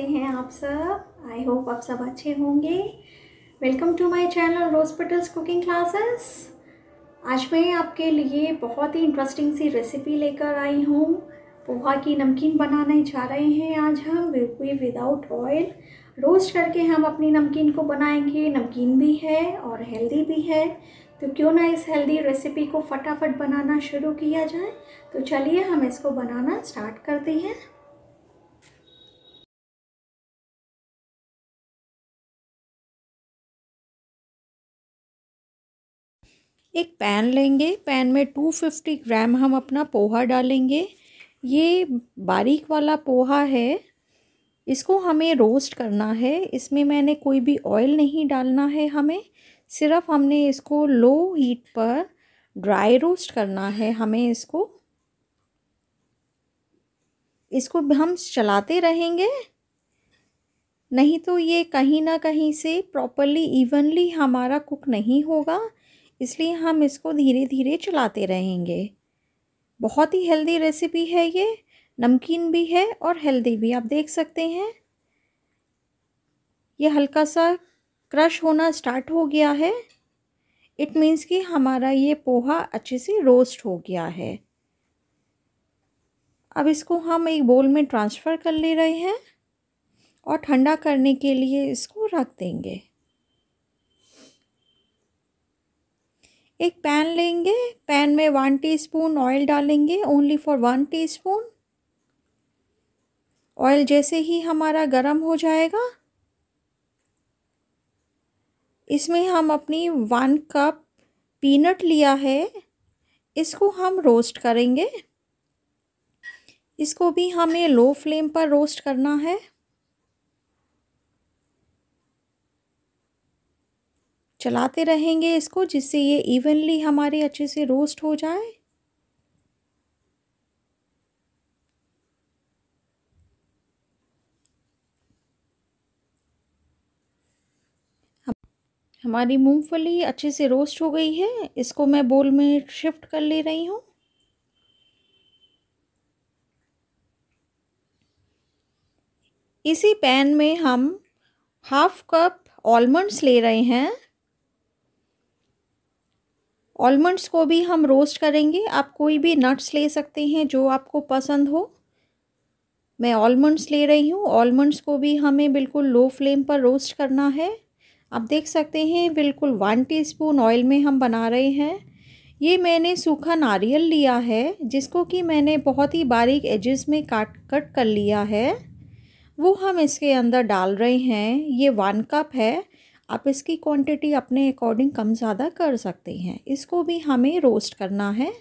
कैसे हैं आप सब आई होप आप सब अच्छे होंगे welcome to my channel rose petals cooking classes आज मैं आपके लिए बहुत ही इंटरेस्टिंग सी रेसिपी लेकर आई हूँ पोहा की नमकीन बनाने जा रहे हैं आज हम बिल्कुल विदाउट ऑयल रोस्ट करके हम अपनी नमकीन को बनाएंगे नमकीन भी है और हेल्दी भी है तो क्यों ना इस हेल्दी रेसिपी को फटाफट बनाना शुरू किया जाए तो चलिए हम इसको बनाना स्टार्ट करते हैं एक पैन लेंगे पैन में टू फिफ्टी ग्राम हम अपना पोहा डालेंगे ये बारीक वाला पोहा है इसको हमें रोस्ट करना है इसमें मैंने कोई भी ऑयल नहीं डालना है हमें सिर्फ हमने इसको लो हीट पर ड्राई रोस्ट करना है हमें इसको इसको हम चलाते रहेंगे नहीं तो ये कहीं ना कहीं से प्रॉपरली इवनली हमारा कुक नहीं होगा इसलिए हम इसको धीरे धीरे चलाते रहेंगे बहुत ही हेल्दी रेसिपी है ये नमकीन भी है और हेल्दी भी आप देख सकते हैं ये हल्का सा क्रश होना स्टार्ट हो गया है इट मीन्स कि हमारा ये पोहा अच्छे से रोस्ट हो गया है अब इसको हम एक बोल में ट्रांसफ़र कर ले रहे हैं और ठंडा करने के लिए इसको रख देंगे एक पैन लेंगे पैन में वन टीस्पून ऑयल डालेंगे only for one teaspoon oil जैसे ही हमारा गरम हो जाएगा इसमें हम अपनी वन कप पीनट लिया है इसको हम रोस्ट करेंगे इसको भी हमें लो फ्लेम पर रोस्ट करना है चलाते रहेंगे इसको जिससे ये इवनली हमारे अच्छे से रोस्ट हो जाए हमारी मूंगफली अच्छे से रोस्ट हो गई है इसको मैं बोल में शिफ्ट कर ले रही हूँ इसी पैन में हम हाफ कप ऑलमंड्स ले रहे हैं ऑलमंड्स को भी हम रोस्ट करेंगे आप कोई भी नट्स ले सकते हैं जो आपको पसंद हो मैं ऑलमंड्स ले रही हूँ ऑलमंड्स को भी हमें बिल्कुल लो फ्लेम पर रोस्ट करना है आप देख सकते हैं बिल्कुल वन टीस्पून ऑयल में हम बना रहे हैं ये मैंने सूखा नारियल लिया है जिसको कि मैंने बहुत ही बारीक एजेस में काट कट कर लिया है वो हम इसके अंदर डाल रहे हैं ये वन कप है आप इसकी क्वांटिटी अपने अकॉर्डिंग कम ज़्यादा कर सकते हैं इसको भी हमें रोस्ट करना है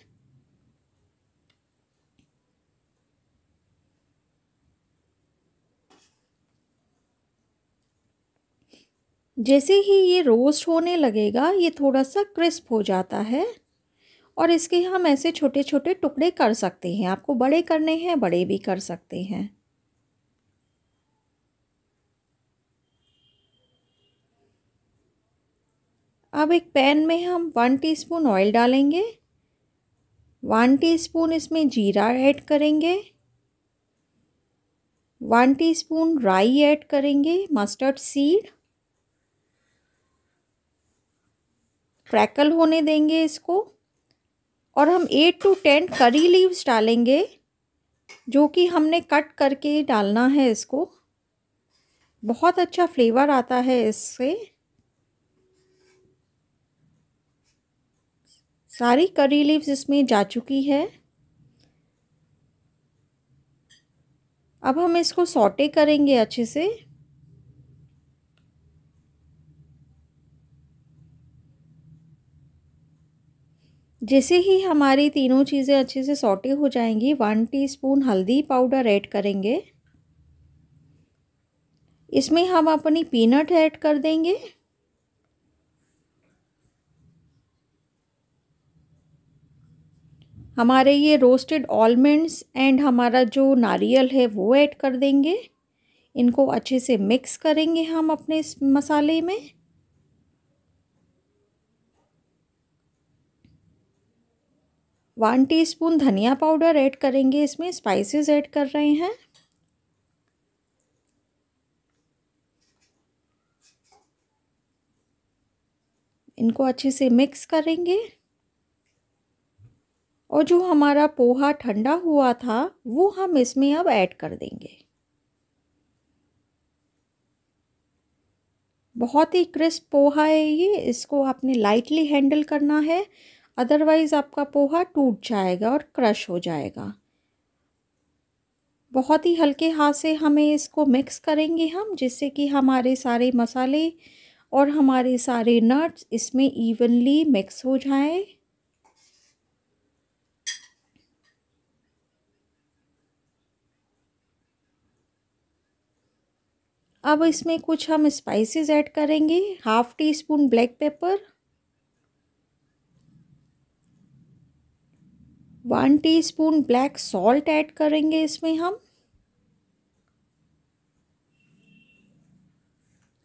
जैसे ही ये रोस्ट होने लगेगा ये थोड़ा सा क्रिस्प हो जाता है और इसके हम ऐसे छोटे छोटे टुकड़े कर सकते हैं आपको बड़े करने हैं बड़े भी कर सकते हैं अब एक पैन में हम वन टीस्पून ऑयल डालेंगे वन टीस्पून इसमें जीरा ऐड करेंगे वन टीस्पून राई ऐड करेंगे मस्टर्ड सीड क्रैकल होने देंगे इसको और हम eight to ten curry leaves डालेंगे जो कि हमने कट करके डालना है इसको बहुत अच्छा फ्लेवर आता है इससे सारी करी लीव्स इसमें जा चुकी है अब हम इसको सॉटे करेंगे अच्छे से जैसे ही हमारी तीनों चीज़ें अच्छे से सॉटे हो जाएंगी वन टीस्पून हल्दी पाउडर ऐड करेंगे इसमें हम अपनी पीनट ऐड कर देंगे हमारे ये रोस्टेड ऑलमंड्स एंड हमारा जो नारियल है वो ऐड कर देंगे इनको अच्छे से मिक्स करेंगे हम अपने इस मसाले में वन टीस्पून धनिया पाउडर ऐड करेंगे इसमें स्पाइसेस ऐड कर रहे हैं इनको अच्छे से मिक्स करेंगे और जो हमारा पोहा ठंडा हुआ था वो हम इसमें अब ऐड कर देंगे बहुत ही क्रिस्प पोहा है ये इसको आपने लाइटली हैंडल करना है अदरवाइज़ आपका पोहा टूट जाएगा और क्रश हो जाएगा बहुत ही हल्के हाथ से हमें इसको मिक्स करेंगे हम जिससे कि हमारे सारे मसाले और हमारे सारे नट्स इसमें इवनली मिक्स हो जाएं अब इसमें कुछ हम स्पाइसेस ऐड करेंगे half teaspoon black pepper one teaspoon black salt add करेंगे इसमें हम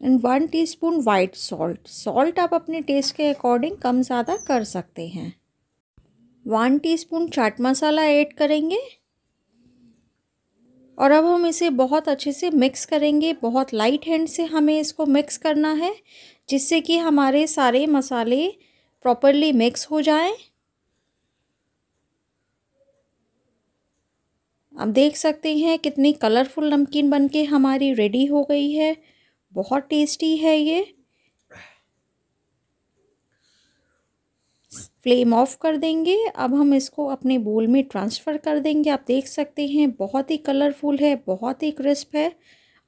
and one teaspoon white salt salt आप अपने टेस्ट के अकॉर्डिंग कम ज़्यादा कर सकते हैं one teaspoon chaat masala add करेंगे और अब हम इसे बहुत अच्छे से मिक्स करेंगे बहुत लाइट हैंड से हमें इसको मिक्स करना है जिससे कि हमारे सारे मसाले प्रॉपरली मिक्स हो जाएं। आप देख सकते हैं कितनी कलरफुल नमकीन बनके हमारी रेडी हो गई है बहुत टेस्टी है ये फ्लेम ऑफ कर देंगे अब हम इसको अपने बोल में ट्रांसफ़र कर देंगे आप देख सकते हैं बहुत ही कलरफुल है बहुत ही क्रिस्प है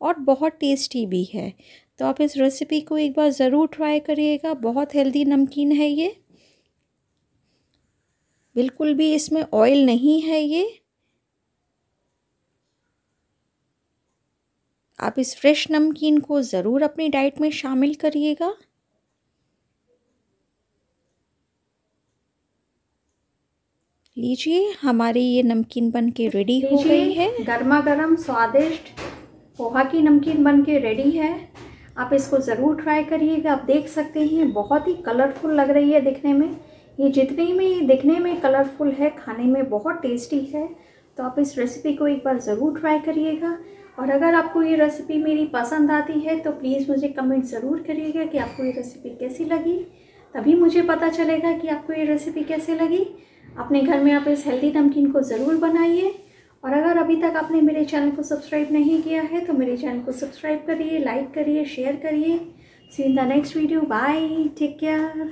और बहुत टेस्टी भी है तो आप इस रेसिपी को एक बार ज़रूर ट्राई करिएगा बहुत हेल्दी नमकीन है ये बिल्कुल भी इसमें ऑयल नहीं है ये आप इस फ्रेश नमकीन को ज़रूर अपनी डाइट में शामिल करिएगा लीजिए हमारी ये नमकीन बन के रेडी हो गई है गर्मा गर्म स्वादिष्ट पोहा की नमकीन बन के रेडी है आप इसको ज़रूर ट्राई करिएगा आप देख सकते हैं बहुत ही कलरफुल लग रही है दिखने में ये जितने में दिखने में कलरफुल है खाने में बहुत टेस्टी है तो आप इस रेसिपी को एक बार ज़रूर ट्राई करिएगा और अगर आपको ये रेसिपी मेरी पसंद आती है तो प्लीज़ मुझे कमेंट ज़रूर करिएगा कि आपको ये रेसिपी कैसी लगी तभी मुझे पता चलेगा कि आपको ये रेसिपी कैसे लगी अपने घर में आप इस हेल्दी नमकीन को ज़रूर बनाइए और अगर अभी तक आपने मेरे चैनल को सब्सक्राइब नहीं किया है तो मेरे चैनल को सब्सक्राइब करिए लाइक करिए शेयर करिए see in the next video bye take care